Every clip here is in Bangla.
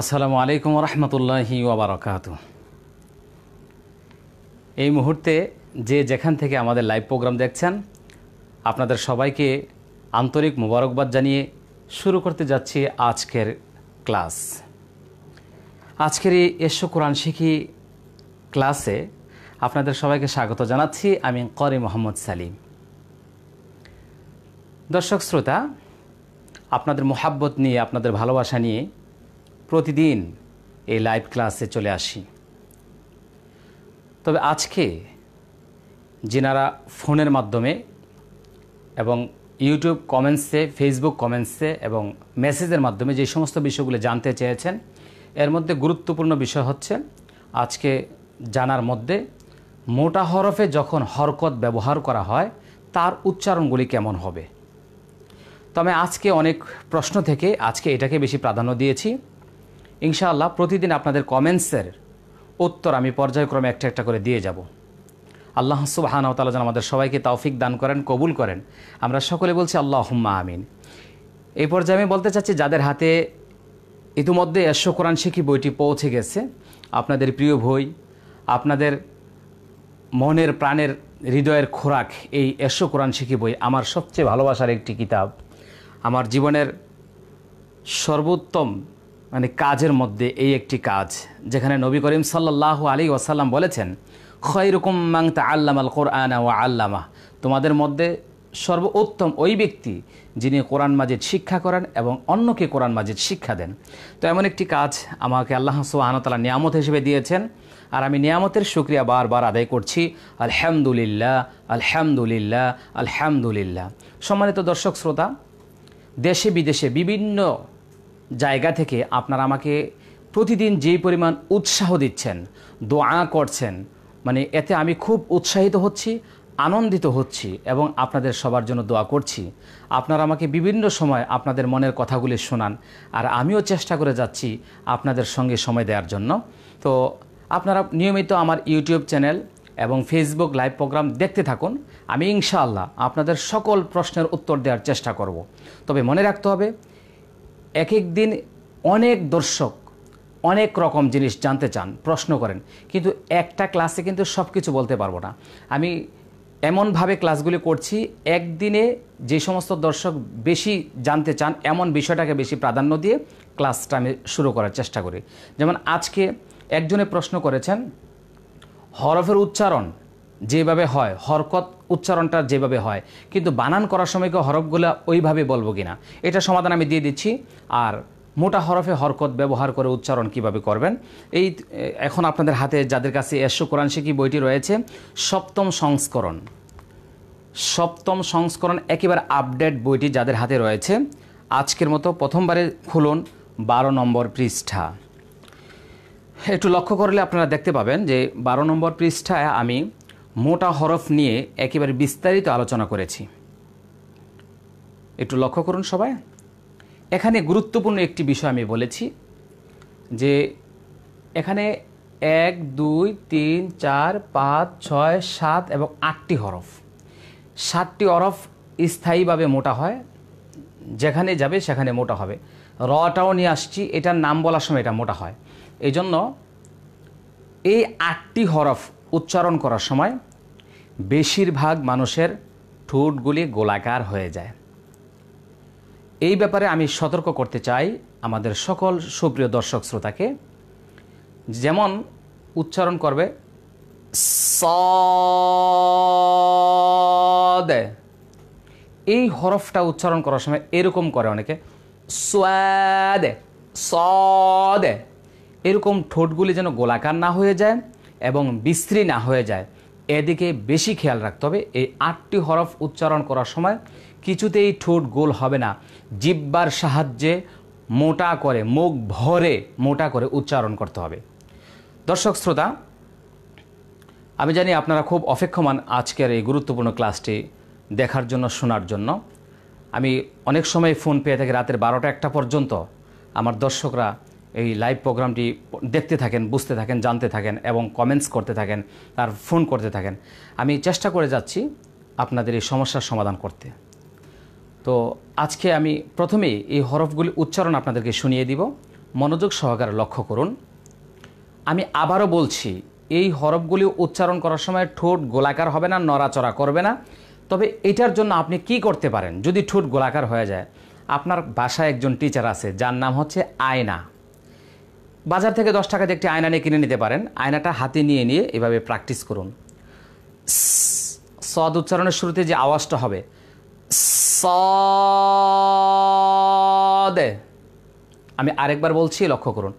আসসালামু আলাইকুম রহমতুল্লাহি ওবরাকাত এই মুহূর্তে যে যেখান থেকে আমাদের লাইভ প্রোগ্রাম দেখছেন আপনাদের সবাইকে আন্তরিক মোবারকবাদ জানিয়ে শুরু করতে যাচ্ছি আজকের ক্লাস আজকের এই এসো কোরআন শিখি ক্লাসে আপনাদের সবাইকে স্বাগত জানাচ্ছি আমি করি মোহাম্মদ সালিম দর্শক শ্রোতা আপনাদের মোহাব্বত নিয়ে আপনাদের ভালোবাসা নিয়ে প্রতিদিন এই লাইভ ক্লাসে চলে আসি তবে আজকে যেনারা ফোনের মাধ্যমে এবং ইউটিউব কমেন্টসে ফেসবুক কমেন্টসে এবং মেসেজের মাধ্যমে যে সমস্ত বিষয়গুলো জানতে চেয়েছেন এর মধ্যে গুরুত্বপূর্ণ বিষয় হচ্ছে আজকে জানার মধ্যে মোটা হরফে যখন হরকত ব্যবহার করা হয় তার উচ্চারণগুলি কেমন হবে তবে আজকে অনেক প্রশ্ন থেকে আজকে এটাকে বেশি প্রাধান্য দিয়েছি ইনশাআল্লাহ প্রতিদিন আপনাদের কমেন্টসের উত্তর আমি পর্যায়ক্রমে একটা একটা করে দিয়ে যাব আল্লাহ সুবাহানাও তালা যেন আমাদের সবাইকে তাওফিক দান করেন কবুল করেন আমরা সকলে বলছি আল্লাহ হুম্মা আমিন এই পর্যায়ে আমি বলতে চাচ্ছি যাদের হাতে ইতিমধ্যে এশো কোরআন শিখি বইটি পৌঁছে গেছে আপনাদের প্রিয় বই আপনাদের মনের প্রাণের হৃদয়ের খোরাক এই এশো কোরআন শিখি বই আমার সবচেয়ে ভালোবাসার একটি কিতাব আমার জীবনের সর্বোত্তম মানে কাজের মধ্যে এই একটি কাজ যেখানে নবী করিম সাল্লাহ আলী ওয়াসাল্লাম বলেছেন খয়রুকুম মাংতা তা আল্লাম আল কোরআনা ও আল্লামা তোমাদের মধ্যে সর্বোত্তম ওই ব্যক্তি যিনি কোরআন মাজিদ শিক্ষা করেন এবং অন্যকে কোরআন মাজিদ শিক্ষা দেন তো এমন একটি কাজ আমাকে আল্লাহ সুবাহতালা নিয়ামত হিসেবে দিয়েছেন আর আমি নিয়ামতের শুক্রিয়া বারবার আদায় করছি আলহামদুলিল্লাহ আলহামদুলিল্লাহ আলহামদুলিল্লাহ সম্মানিত দর্শক শ্রোতা দেশে বিদেশে বিভিন্ন জায়গা থেকে আপনারা আমাকে প্রতিদিন যেই পরিমাণ উৎসাহ দিচ্ছেন দোয়া করছেন মানে এতে আমি খুব উৎসাহিত হচ্ছি আনন্দিত হচ্ছি এবং আপনাদের সবার জন্য দোয়া করছি আপনারা আমাকে বিভিন্ন সময় আপনাদের মনের কথাগুলি শোনান আর আমিও চেষ্টা করে যাচ্ছি আপনাদের সঙ্গে সময় দেওয়ার জন্য তো আপনারা নিয়মিত আমার ইউটিউব চ্যানেল এবং ফেসবুক লাইভ প্রোগ্রাম দেখতে থাকুন আমি ইনশাআল্লাহ আপনাদের সকল প্রশ্নের উত্তর দেওয়ার চেষ্টা করব তবে মনে রাখতে হবে এক এক দিন অনেক দর্শক অনেক রকম জিনিস জানতে চান প্রশ্ন করেন কিন্তু একটা ক্লাসে কিন্তু সব কিছু বলতে পারবো না আমি এমনভাবে ক্লাসগুলি করছি একদিনে যে সমস্ত দর্শক বেশি জানতে চান এমন বিষয়টাকে বেশি প্রাধান্য দিয়ে ক্লাসটা আমি শুরু করার চেষ্টা করি যেমন আজকে একজনে প্রশ্ন করেছেন হরফের উচ্চারণ যেভাবে হয় হরকত উচ্চারণটা যেভাবে হয় কিন্তু বানান করার সময় হরফগুলো ওইভাবে বলবো কিনা এটা সমাধান আমি দিয়ে দিচ্ছি আর মোটা হরফে হরকত ব্যবহার করে উচ্চারণ কিভাবে করবেন এই এখন আপনাদের হাতে যাদের কাছে এশো কোরআন শিখি বইটি রয়েছে সপ্তম সংস্করণ সপ্তম সংস্করণ একেবারে আপডেট বইটি যাদের হাতে রয়েছে আজকের মতো প্রথমবারে খুলুন বারো নম্বর পৃষ্ঠা একটু লক্ষ্য করলে আপনারা দেখতে পাবেন যে বারো নম্বর পৃষ্ঠায় আমি মোটা হরফ নিয়ে একেবারে বিস্তারিত আলোচনা করেছি একটু লক্ষ্য করুন সবাই এখানে গুরুত্বপূর্ণ একটি বিষয় আমি বলেছি যে এখানে এক দুই তিন চার পাঁচ ছয় সাত এবং আটটি হরফ সাতটি হরফ স্থায়ীভাবে মোটা হয় যেখানে যাবে সেখানে মোটা হবে রটাও নিয়ে আসছি এটার নাম বলার সময় এটা মোটা হয় এই জন্য এই আটটি হরফ উচ্চারণ করার সময় বেশিরভাগ মানুষের ঠোঁটগুলি গোলাকার হয়ে যায় এই ব্যাপারে আমি সতর্ক করতে চাই আমাদের সকল সুপ্রিয় দর্শক শ্রোতাকে যেমন উচ্চারণ করবে দেয় এই হরফটা উচ্চারণ করার সময় এরকম করে অনেকে সোয়াদে সদে এরকম ঠোঁটগুলি যেন গোলাকার না হয়ে যায় এবং বিশ্রী না হয়ে যায় এদিকে বেশি খেয়াল রাখতে হবে এই আটটি হরফ উচ্চারণ করার সময় কিছুতেই ঠোঁট গোল হবে না জিব্বার সাহায্যে মোটা করে মুখ ভরে মোটা করে উচ্চারণ করতে হবে দর্শক শ্রোতা আমি জানি আপনারা খুব অপেক্ষমান আজকের এই গুরুত্বপূর্ণ ক্লাসটি দেখার জন্য শোনার জন্য আমি অনেক সময় ফোন পেয়ে থাকি রাতের বারোটা একটা পর্যন্ত আমার দর্শকরা এই লাইভ প্রোগ্রামটি দেখতে থাকেন বুঝতে থাকেন জানতে থাকেন এবং কমেন্টস করতে থাকেন আর ফোন করতে থাকেন আমি চেষ্টা করে যাচ্ছি আপনাদের এই সমস্যার সমাধান করতে তো আজকে আমি প্রথমেই এই হরফগুলি উচ্চারণ আপনাদেরকে শুনিয়ে দিব মনোযোগ সহকারে লক্ষ্য করুন আমি আবারও বলছি এই হরফগুলি উচ্চারণ করার সময় ঠোঁট গোলাকার হবে না নড়াচড়া করবে না তবে এটার জন্য আপনি কি করতে পারেন যদি ঠোঁট গোলাকার হয়ে যায় আপনার বাসায় একজন টিচার আছে যার নাম হচ্ছে আয়না বাজার থেকে দশ টাকা দিয়ে একটি আয়না নিয়ে কিনে নিতে পারেন আয়নাটা হাতে নিয়ে নিয়ে এভাবে প্র্যাকটিস করুন সদ উচ্চারণের শুরুতে যে আওয়াজটা হবে সদে আমি আরেকবার বলছি লক্ষ্য করুন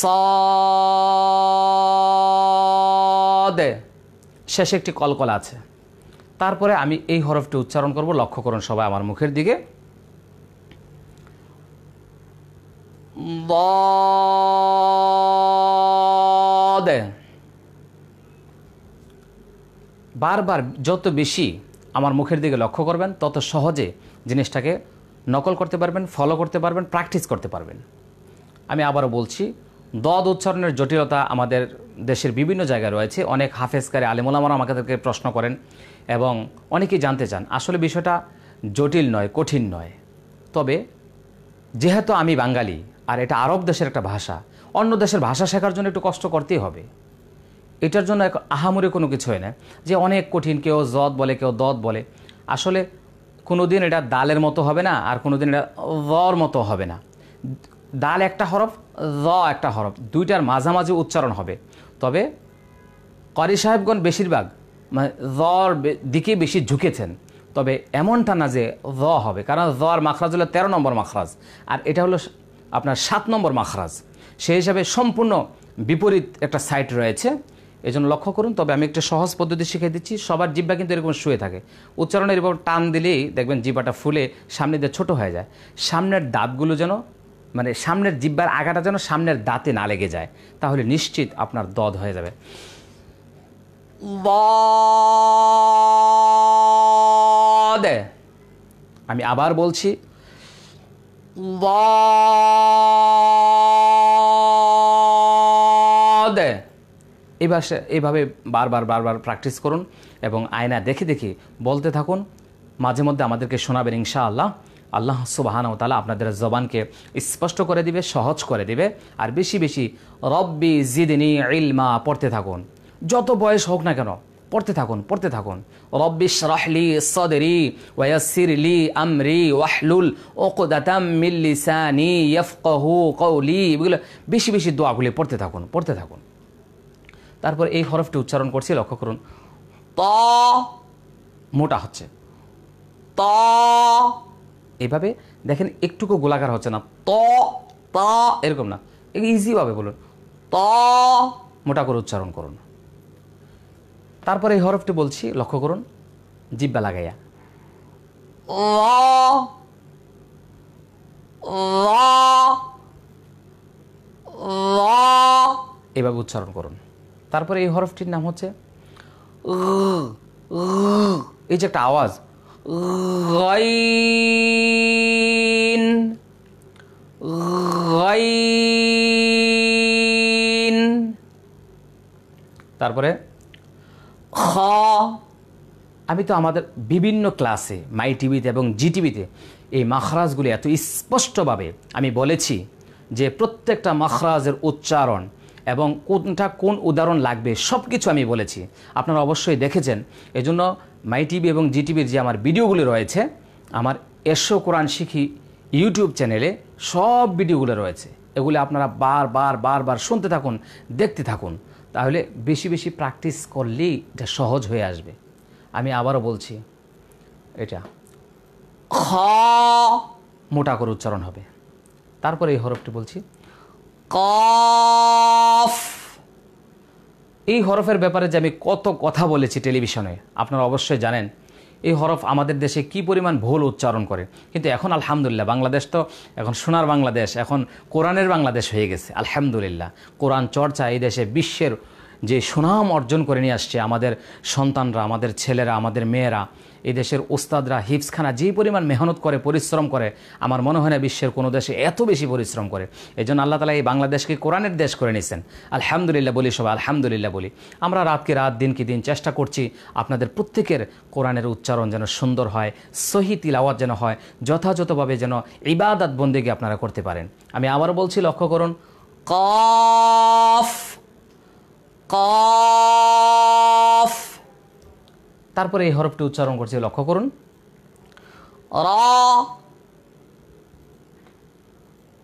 সদে শেষে একটি কলকলা আছে তারপরে আমি এই হরফটি উচ্চারণ করব লক্ষ্য করুন সবাই আমার মুখের দিকে ضاد বারবার যত বেশি আমার মুখের দিকে লক্ষ্য করবেন তত সহজে জিনিসটাকে নকল করতে পারবেন ফলো করতে পারবেন প্র্যাকটিস করতে পারবেন আমি আবারও বলছি দদ উচ্চারণের জটিলতা আমাদের দেশের বিভিন্ন জায়গায় রয়েছে অনেক হাফেজকারী আলিমুলামারা আমাদেরকে প্রশ্ন করেন এবং অনেকেই জানতে চান আসলে বিষয়টা জটিল নয় কঠিন নয় তবে যেহেতু আমি বাঙালি আর এটা আরব দেশের একটা ভাষা অন্য দেশের ভাষা শেখার জন্য একটু কষ্ট করতেই হবে এটার জন্য এক আহামরি কোনো কিছু হয় না যে অনেক কঠিন কেউ জদ বলে কেউ দদ বলে আসলে কোনো দিন এটা দালের মতো হবে না আর কোনো দিন এটা র মতো হবে না দাল একটা হরফ জ একটা হরফ দুইটার মাঝামাঝি উচ্চারণ হবে তবে করি সাহেবগণ বেশিরভাগ মানে জর দিকে বেশি ঝুঁকেছেন তবে এমনটা না যে জ হবে কারণ জর মাখরাজ হলো তেরো নম্বর মাখরাজ আর এটা হলো আপনার সাত নম্বর মাখরাজ সেই হিসাবে সম্পূর্ণ বিপরীত একটা সাইট রয়েছে এই জন্য লক্ষ্য করুন তবে আমি একটা সহজ পদ্ধতি শিখিয়ে দিচ্ছি সবার জিব্বা কিন্তু এরকম শুয়ে থাকে উচ্চারণে এরকম টান দিলেই দেখবেন জিব্বাটা ফুলে সামনে দিয়ে ছোটো হয়ে যায় সামনের দাঁতগুলো যেন মানে সামনের জিব্বার আগাটা যেন সামনের দাঁতে না লেগে যায় তাহলে নিশ্চিত আপনার দদ হয়ে যাবে আমি আবার বলছি দে এবার এভাবে বারবার বারবার প্র্যাকটিস করুন এবং আয়না দেখে দেখে বলতে থাকুন মাঝে মধ্যে আমাদেরকে শোনাবেন ইনশা আল্লাহ আল্লাহ সুবাহানাও তালা আপনাদের জবানকে স্পষ্ট করে দিবে সহজ করে দিবে আর বেশি বেশি রব্বি জিদিনী ইলমা পড়তে থাকুন যত বয়স হোক না কেন পড়তে থাকুন পড়তে থাকুন রব্বিশ সদরি ওয়াসিরলি আমরি ওয়াহলুল ওকদাতাম মিল্লিসানি ইয়ফকহু কৌলি এগুলো বেশি বেশি দোয়াগুলি পড়তে থাকুন পড়তে থাকুন তারপর এই হরফটি উচ্চারণ করছি লক্ষ্য করুন ত মোটা হচ্ছে ত এভাবে দেখেন একটুকু গোলাকার হচ্ছে না ত তা এরকম না ইজিভাবে বলুন ত মোটা করে উচ্চারণ করুন তারপরে এই হরফটি বলছি লক্ষ্য করুন জিব্বা লাগাইয়া এভাবে উচ্চারণ করুন তারপরে এই হরফটির নাম হচ্ছে এই যে একটা আওয়াজ তারপরে খ আমি তো আমাদের বিভিন্ন ক্লাসে মাই টিভিতে এবং জি টিভিতে এই মাখরাজগুলি এত স্পষ্টভাবে আমি বলেছি যে প্রত্যেকটা মাখরাজের উচ্চারণ এবং কোনটা কোন উদাহরণ লাগবে সব কিছু আমি বলেছি আপনারা অবশ্যই দেখেছেন এজন্য মাই টিভি এবং জি টিভির যে আমার ভিডিওগুলি রয়েছে আমার এসো কোরআন শিখি ইউটিউব চ্যানেলে সব ভিডিওগুলো রয়েছে এগুলি আপনারা বার বার বার বার শুনতে থাকুন দেখতে থাকুন তাহলে বেশি বেশি প্র্যাকটিস করলেই এটা সহজ হয়ে আসবে আমি আবারও বলছি এটা খ মোটা করে উচ্চারণ হবে তারপরে এই হরফটি বলছি কফ এই হরফের ব্যাপারে যে আমি কত কথা বলেছি টেলিভিশনে আপনারা অবশ্যই জানেন এই হরফ আমাদের দেশে কি পরিমাণ ভুল উচ্চারণ করে কিন্তু এখন আলহামদুলিল্লাহ বাংলাদেশ তো এখন সোনার বাংলাদেশ এখন কোরআনের বাংলাদেশ হয়ে গেছে আলহামদুলিল্লাহ কোরআন চর্চা এই দেশে বিশ্বের যে সুনাম অর্জন করে নিয়ে আসছে আমাদের সন্তানরা আমাদের ছেলেরা আমাদের মেয়েরা এই দেশের ওস্তাদরা হিপসখানা যে পরিমাণ মেহনত করে পরিশ্রম করে আমার মনে হয় না বিশ্বের কোনো দেশে এত বেশি পরিশ্রম করে এই জন্য আল্লাহ তালা এই বাংলাদেশকে কোরআনের দেশ করে নিয়েছেন আলহামদুলিল্লাহ বলি সবাই আলহামদুলিল্লাহ বলি আমরা রাতকে রাত দিনকে দিন চেষ্টা করছি আপনাদের প্রত্যেকের কোরআনের উচ্চারণ যেন সুন্দর হয় সহি তিলাওয়াত যেন হয় যথাযথভাবে যেন ইবাদাত বন্দীকে আপনারা করতে পারেন আমি আবারও বলছি লক্ষ্য করুন ক তারপরে এই হরফটি উচ্চারণ করছি লক্ষ্য করুন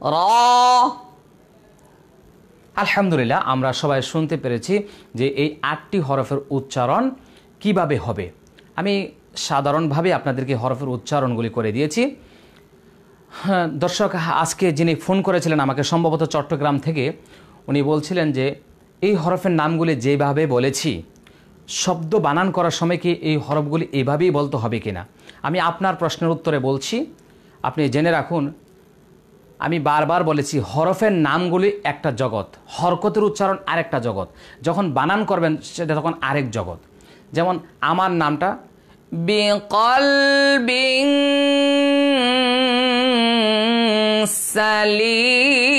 র আলহামদুলিল্লাহ আমরা সবাই শুনতে পেরেছি যে এই আটটি হরফের উচ্চারণ কিভাবে হবে আমি সাধারণভাবে আপনাদেরকে হরফের উচ্চারণগুলি করে দিয়েছি হ্যাঁ, দর্শক আজকে যিনি ফোন করেছিলেন আমাকে সম্ভবত চট্টগ্রাম থেকে উনি বলছিলেন যে এই হরফের নামগুলি যেভাবে বলেছি শব্দ বানান করার সময় কি এই হরফগুলি এভাবেই বলতে হবে কি না আমি আপনার প্রশ্নের উত্তরে বলছি আপনি জেনে রাখুন আমি বারবার বলেছি হরফের নামগুলি একটা জগৎ হরকতের উচ্চারণ আরেকটা জগৎ যখন বানান করবেন সেটা তখন আরেক জগৎ যেমন আমার নামটা বিকল বিং সালিম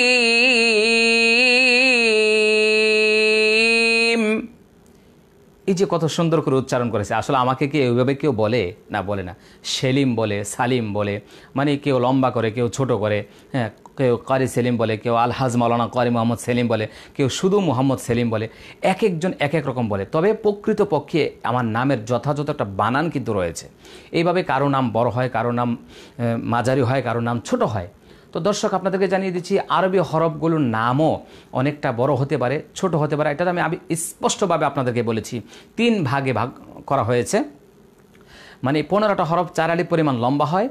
এই যে কত সুন্দর করে উচ্চারণ করেছে আসলে আমাকে কি ওইভাবে কেউ বলে না বলে না সেলিম বলে সালিম বলে মানে কেউ লম্বা করে কেউ ছোট করে হ্যাঁ কেউ কারি সেলিম বলে কেউ আলহাজ মাওলানা কারি মোহাম্মদ সেলিম বলে কেউ শুধু মোহাম্মদ সেলিম বলে এক একজন এক এক রকম বলে তবে প্রকৃত পক্ষে আমার নামের যথাযথ একটা বানান কিন্তু রয়েছে এইভাবে কারো নাম বড় হয় কারো নাম মাঝারি হয় কারো নাম ছোট হয় তো দর্শক আপনাদেরকে জানিয়ে দিচ্ছি আরবি হরফগুলোর নামও অনেকটা বড় হতে পারে ছোট হতে পারে এটা আমি আমি স্পষ্টভাবে আপনাদেরকে বলেছি তিন ভাগে ভাগ করা হয়েছে মানে পনেরোটা হরফ চার আলি পরিমাণ লম্বা হয়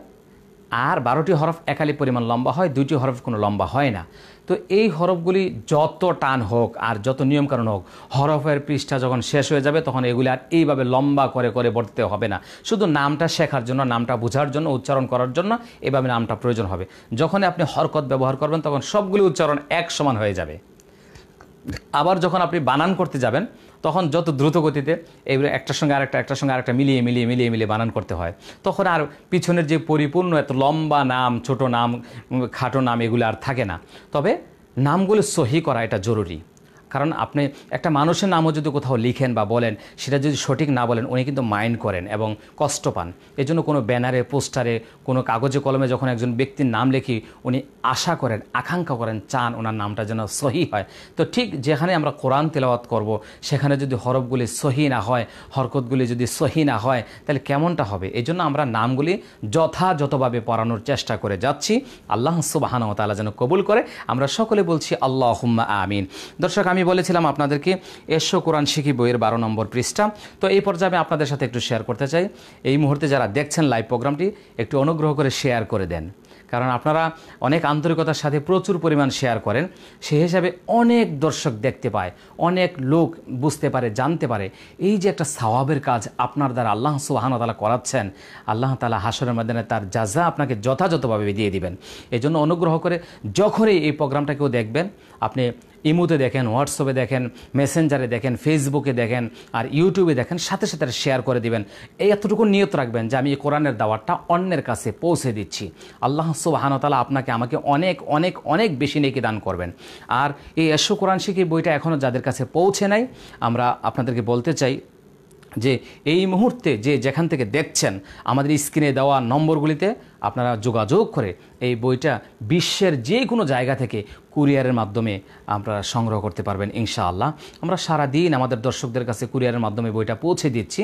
আর বারোটি হরফ একালি পরিমাণ লম্বা হয় দুইটি হরফ কোনো লম্বা হয় না তো এই হরফগুলি যত টান হোক আর যত নিয়মকানুন হোক হরফের পৃষ্ঠা যখন শেষ হয়ে যাবে তখন এগুলি আর এইভাবে লম্বা করে করে বর্তিতে হবে না শুধু নামটা শেখার জন্য নামটা বোঝার জন্য উচ্চারণ করার জন্য এভাবে নামটা প্রয়োজন হবে যখন আপনি হরকত ব্যবহার করবেন তখন সবগুলি উচ্চারণ এক সমান হয়ে যাবে আবার যখন আপনি বানান করতে যাবেন তখন যত দ্রুত গতিতে এই একটার সঙ্গে আরেকটা একটার সঙ্গে আরেকটা মিলিয়ে মিলিয়ে মিলিয়ে মিলিয়ে বানান করতে হয় তখন আর পিছনের যে পরিপূর্ণ এত লম্বা নাম ছোট নাম খাটো নাম এগুলো আর থাকে না তবে নামগুলো সহি করা এটা জরুরি কারণ আপনি একটা মানুষের নামও যদি কোথাও লিখেন বা বলেন সেটা যদি সঠিক না বলেন উনি কিন্তু মাইন্ড করেন এবং কষ্ট পান এজন্য জন্য কোনো ব্যানারে পোস্টারে কোনো কাগজে কলমে যখন একজন ব্যক্তির নাম লিখি উনি আশা করেন আকাঙ্ক্ষা করেন চান ওনার নামটা যেন সহি হয় তো ঠিক যেখানে আমরা কোরআন তেলাওয়াত করব সেখানে যদি হরফগুলি সহি না হয় হরকতগুলি যদি সহি না হয় তাহলে কেমনটা হবে এই জন্য আমরা নামগুলি যথাযথভাবে পড়ানোর চেষ্টা করে যাচ্ছি আল্লাহ তালা যেন কবুল করে আমরা সকলে বলছি আল্লাহ আমিন দর্শক আমি বলেছিলাম আপনাদেরকে এসো কোরআন শিখি বইয়ের বারো নম্বর পৃষ্ঠা তো এই পর্যায়ে আমি আপনাদের সাথে একটু শেয়ার করতে চাই এই মুহূর্তে যারা দেখছেন লাইভ প্রোগ্রামটি একটু অনুগ্রহ করে শেয়ার করে দেন কারণ আপনারা অনেক আন্তরিকতার সাথে প্রচুর পরিমাণ শেয়ার করেন সে হিসাবে অনেক দর্শক দেখতে পায় অনেক লোক বুঝতে পারে জানতে পারে এই যে একটা স্বভাবের কাজ আপনার দ্বারা আল্লাহ তালা করাচ্ছেন আল্লাহ তালা হাসরের মাধ্যমে তার যা যা আপনাকে যথাযথভাবে দিয়ে দিবেন এই জন্য অনুগ্রহ করে যখনই এই প্রোগ্রামটা কেউ দেখবেন আপনি ইমোতে দেখেন হোয়াটসঅ্যাপে দেখেন মেসেঞ্জারে দেখেন ফেসবুকে দেখেন আর ইউটিউবে দেখেন সাথে সাথে শেয়ার করে দিবেন এই এতটুকু নিয়ত রাখবেন যে আমি এই কোরআনের দাওয়াতটা অন্যের কাছে পৌঁছে দিচ্ছি আল্লাহ সুবাহানতালা আপনাকে আমাকে অনেক অনেক অনেক বেশি নেকি দান করবেন আর এই এসো কোরআন শিখি বইটা এখনও যাদের কাছে পৌঁছে নাই আমরা আপনাদেরকে বলতে চাই যে এই মুহূর্তে যে যেখান থেকে দেখছেন আমাদের স্ক্রিনে দেওয়া নম্বরগুলিতে আপনারা যোগাযোগ করে এই বইটা বিশ্বের যে কোনো জায়গা থেকে কুরিয়ারের মাধ্যমে আপনারা সংগ্রহ করতে পারবেন ইনশাআল্লাহ আমরা সারা দিন আমাদের দর্শকদের কাছে কুরিয়ারের মাধ্যমে বইটা পৌঁছে দিচ্ছি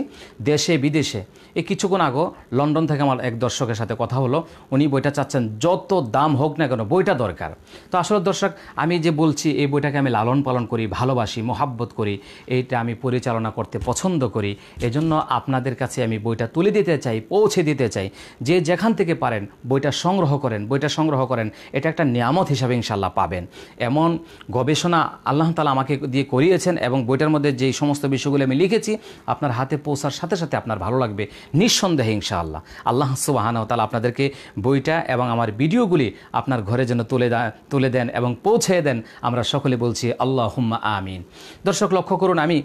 দেশে বিদেশে এই কিছুক্ষণ আগো লন্ডন থেকে আমার এক দর্শকের সাথে কথা হলো উনি বইটা চাচ্ছেন যত দাম হোক না কেন বইটা দরকার তো আসলে দর্শক আমি যে বলছি এই বইটাকে আমি লালন পালন করি ভালোবাসি মোহাব্বত করি এইটা আমি পরিচালনা করতে পছন্দ করি এজন্য আপনাদের কাছে আমি বইটা তুলে দিতে চাই পৌঁছে দিতে চাই যে যেখান থেকে পারেন বইটা সংগ্রহ করেন বইটা সংগ্রহ করেন এটা একটা নিয়ামত হিসাবে ইনশাল্লাহ পাবেন এমন গবেষণা আল্লাহ তালা আমাকে দিয়ে করিয়েছেন এবং বইটার মধ্যে যেই সমস্ত বিষয়গুলো আমি লিখেছি আপনার হাতে পৌঁছার সাথে সাথে আপনার ভালো লাগবে নিঃসন্দেহে ইনশাআল্লাহ আল্লাহ সুবাহানা তালা আপনাদেরকে বইটা এবং আমার ভিডিওগুলি আপনার ঘরে যেন তুলে তুলে দেন এবং পৌঁছে দেন আমরা সকলে বলছি আল্লাহ হুম্মা আমিন দর্শক লক্ষ্য করুন আমি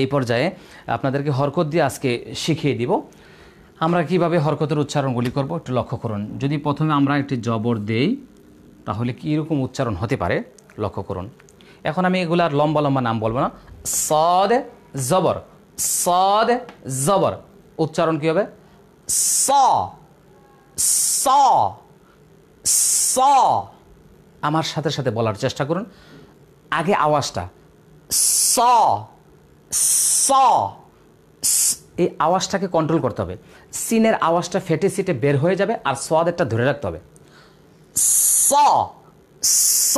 এই পর্যায়ে আপনাদেরকে হরকত দিয়ে আজকে শিখিয়ে দিব আমরা কিভাবে হরকতের উচ্চারণগুলি করব একটু লক্ষ্য করুন যদি প্রথমে আমরা একটি জবর দেই তাহলে কীরকম উচ্চারণ হতে পারে লক্ষ্য করুন এখন আমি এগুলার লম্বা লম্বা নাম বলবো না সদ জবর সদ জবর উচ্চারণ কী হবে স স স আমার সাথে সাথে বলার চেষ্টা করুন আগে আওয়াজটা স স এই আওয়াজটাকে কন্ট্রোল করতে হবে সিনের আওয়াজটা ফেটে সিটে বের হয়ে যাবে আর সদেরটা ধরে রাখতে হবে স স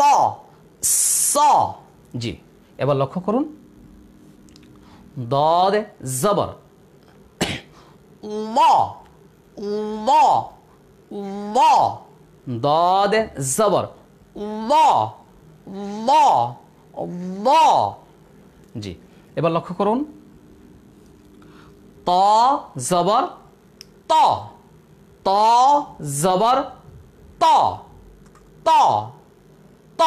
স জি এবার লক্ষ্য করুন দে জবর ল ল জবর ল জি এবার লক্ষ্য করুন ত জবর ত ত জবর ত ত ত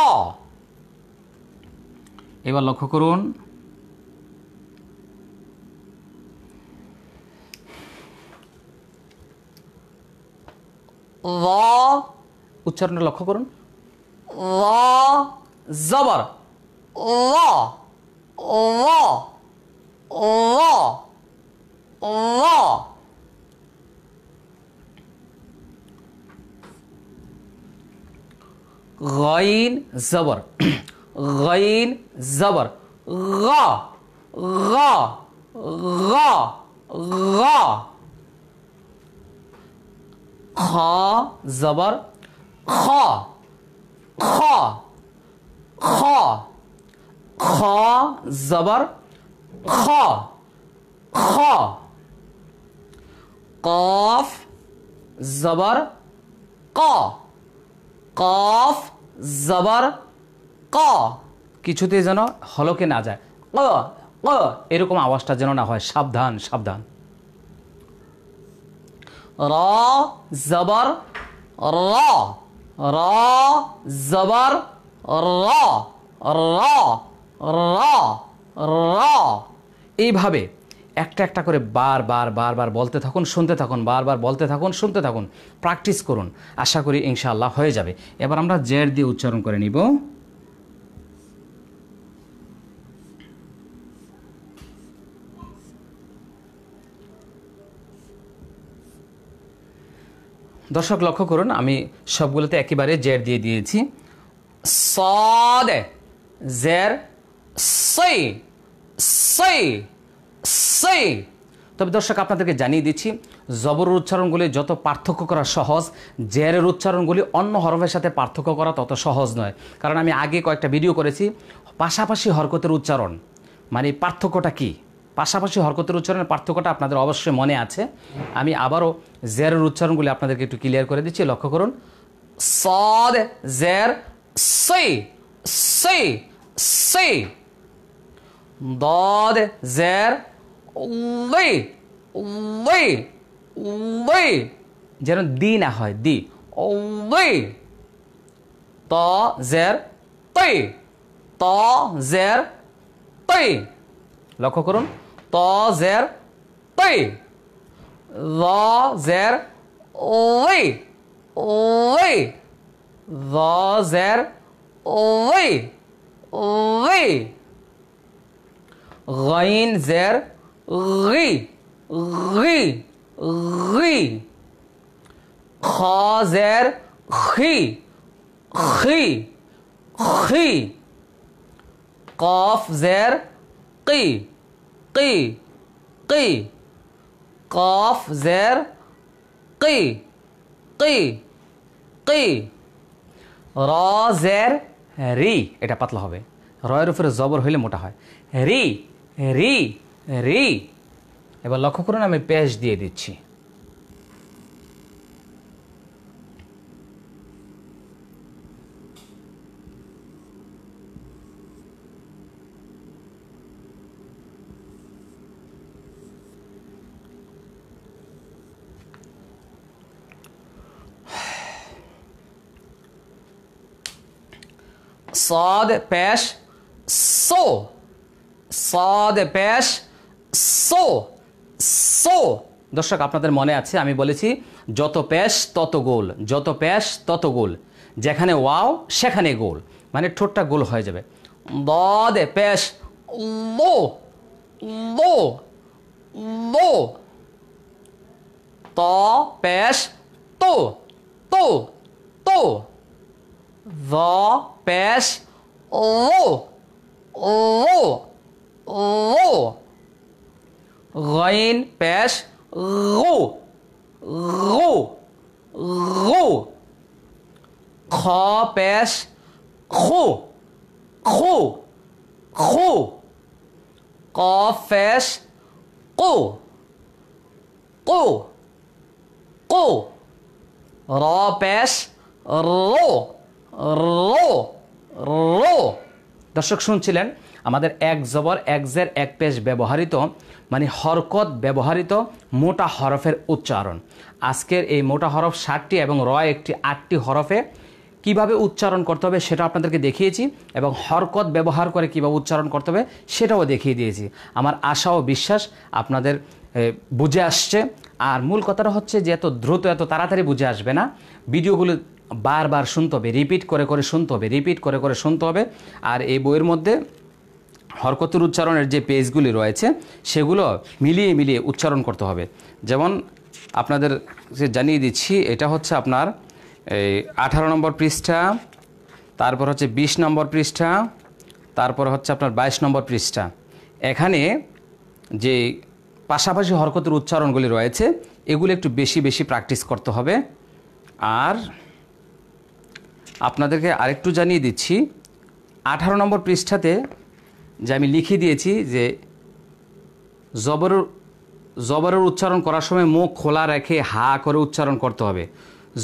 এবার লক্ষ্য করুন ল উচ্চারণটা লক্ষ্য করুন ল জবর ল ল ল الله غين زبر غين زبر غا غا غا غا خا زبر خا خا خا خا زبر خا خا কফ জবর ক কফ জবর ক কিছুতে যেন হলকে না যায় ক ক এরকম আওয়াজটা যেন না হয় সাবধান সাবধান র জবর র র জবর র র র র এইভাবে একটা একটা করে বার বার বার বার বলতে থাকুন শুনতে থাকুন বারবার বলতে থাকুন শুনতে থাকুন প্র্যাকটিস করুন আশা করি ইনশাআল্লাহ হয়ে যাবে এবার আমরা জের দিয়ে উচ্চারণ করে নিব দর্শক লক্ষ্য করুন আমি সবগুলোতে একেবারে জের দিয়ে দিয়েছি সদে জের সই সই সেই তবে দর্শক আপনাদেরকে জানিয়ে দিচ্ছি জবরের উচ্চারণগুলি যত পার্থক্য করা সহজ জেরের উচ্চারণগুলি অন্য হরফের সাথে পার্থক্য করা তত সহজ নয় কারণ আমি আগে কয়েকটা ভিডিও করেছি পাশাপাশি হরকতের উচ্চারণ মানে পার্থক্যটা কী পাশাপাশি হরকতের উচ্চারণের পার্থক্যটা আপনাদের অবশ্যই মনে আছে আমি আবারও জেরের উচ্চারণগুলি আপনাদেরকে একটু ক্লিয়ার করে দিচ্ছি লক্ষ্য করুন সদ জের সে সে সে দদ জের ওই ওই ওই যেন দি না হয় দি ওই ত জের তৈ ত জের তৈ লক্ষ্য করুন ত জের তৈ ল জের ওই ওই ল জের ওই ওই গাইন জের ri, ri, غي خازر khi, khi, خي قاف زر qi, qi, قي قاف زر qi, qi, قي را زر রি এটা পাতলা হবে রয়ের উপরে জবর হইলে মোটা হয় রি রি রি এবার লক্ষ্য করুন আমি পেশ দিয়ে দিচ্ছি صاد پیش সো صاد প্যাশ সো সো দর্শক আপনাদের মনে আছে আমি বলেছি যত প্যাস তত গোল যত প্যাস তত গোল যেখানে ওয়াও সেখানে গোল মানে ঠোঁটটা গোল হয়ে যাবে দে প্যাস লো লো লো ত প্যাস তো তো তো দ প্যাস ও ও ও गैन पेश गो गो गो खा पेश खो खो खो काफ को को को रा पेश रो रो रो দর্শক শুনছিলেন আমাদের এক জবর এক জের এক পেশ ব্যবহৃত মানে হরকত ব্যবহৃত মোটা হরফের উচ্চারণ আজকের এই মোটা হরফ ষাটটি এবং র একটি আটটি হরফে কিভাবে উচ্চারণ করতে হবে সেটা আপনাদেরকে দেখিয়েছি এবং হরকত ব্যবহার করে কিভাবে উচ্চারণ করতে হবে সেটাও দেখিয়ে দিয়েছি আমার আশা ও বিশ্বাস আপনাদের বুঝে আসছে আর মূল কথাটা হচ্ছে যে এত দ্রুত এত তাড়াতাড়ি বুঝে আসবে না ভিডিওগুলো বারবার শুনতে হবে রিপিট করে করে শুনতে হবে রিপিট করে করে শুনতে হবে আর এই বইয়ের মধ্যে হরকতের উচ্চারণের যে পেজগুলি রয়েছে সেগুলো মিলিয়ে মিলিয়ে উচ্চারণ করতে হবে যেমন আপনাদের জানিয়ে দিচ্ছি এটা হচ্ছে আপনার এই আঠারো নম্বর পৃষ্ঠা তারপর হচ্ছে ২০ নম্বর পৃষ্ঠা তারপর হচ্ছে আপনার ২২ নম্বর পৃষ্ঠা এখানে যে পাশাপাশি হরকতের উচ্চারণগুলি রয়েছে এগুলো একটু বেশি বেশি প্র্যাকটিস করতে হবে আর আপনাদেরকে আরেকটু জানিয়ে দিচ্ছি আঠারো নম্বর পৃষ্ঠাতে যে আমি লিখে দিয়েছি যে জবর জবরের উচ্চারণ করার সময় মুখ খোলা রেখে হা করে উচ্চারণ করতে হবে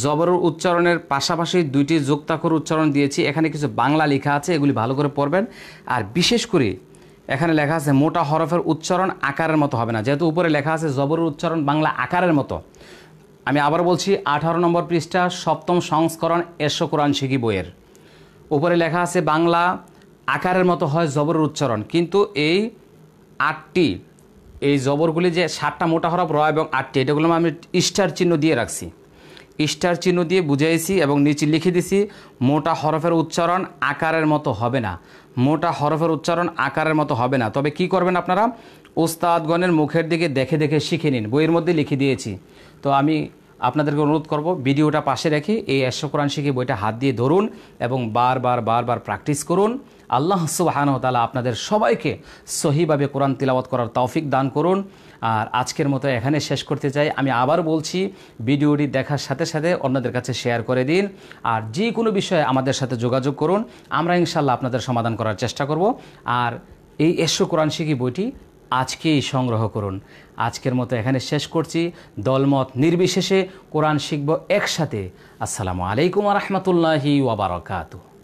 জবরের উচ্চারণের পাশাপাশি দুইটি যুক্তাক্ষর উচ্চারণ দিয়েছি এখানে কিছু বাংলা লেখা আছে এগুলি ভালো করে পড়বেন আর বিশেষ করে এখানে লেখা আছে মোটা হরফের উচ্চারণ আকারের মতো হবে না যেহেতু উপরে লেখা আছে জবরের উচ্চারণ বাংলা আকারের মতো আমি আবার বলছি আঠারো নম্বর পৃষ্ঠা সপ্তম সংস্করণ এশো কোরআন শিখি বইয়ের উপরে লেখা আছে বাংলা আকারের মতো হয় জবরের উচ্চারণ কিন্তু এই আটটি এই জবরগুলি যে সাতটা মোটা হরফ র এবং আটটি এটাগুলো আমি স্টার চিহ্ন দিয়ে রাখছি স্টার চিহ্ন দিয়ে বুঝাইছি এবং নিচে লিখে দিছি মোটা হরফের উচ্চারণ আকারের মতো হবে না মোটা হরফের উচ্চারণ আকারের মতো হবে না তবে কি করবেন আপনারা ওস্তাদগণের মুখের দিকে দেখে দেখে শিখে নিন বইয়ের মধ্যে লিখে দিয়েছি তো আমি আপনাদেরকে অনুরোধ করব ভিডিওটা পাশে রেখে এই অ্যাশ্ব শিখে বইটা হাত দিয়ে ধরুন এবং বারবার বারবার প্র্যাকটিস করুন আল্লাহ সুবাহানতালা আপনাদের সবাইকে সহিভাবে কোরআন তিলাবত করার তৌফিক দান করুন আর আজকের মতো এখানে শেষ করতে চাই আমি আবার বলছি ভিডিওটি দেখার সাথে সাথে অন্যদের কাছে শেয়ার করে দিন আর যে কোনো বিষয়ে আমাদের সাথে যোগাযোগ করুন আমরা ইনশাল্লাহ আপনাদের সমাধান করার চেষ্টা করব আর এই এসো কোরআন শিখি বইটি আজকেই সংগ্রহ করুন আজকের মতো এখানে শেষ করছি দলমত নির্বিশেষে কোরআন শিখব একসাথে আসসালামু আলাইকুম রহমতুল্লাহি ওয়াবারকাতু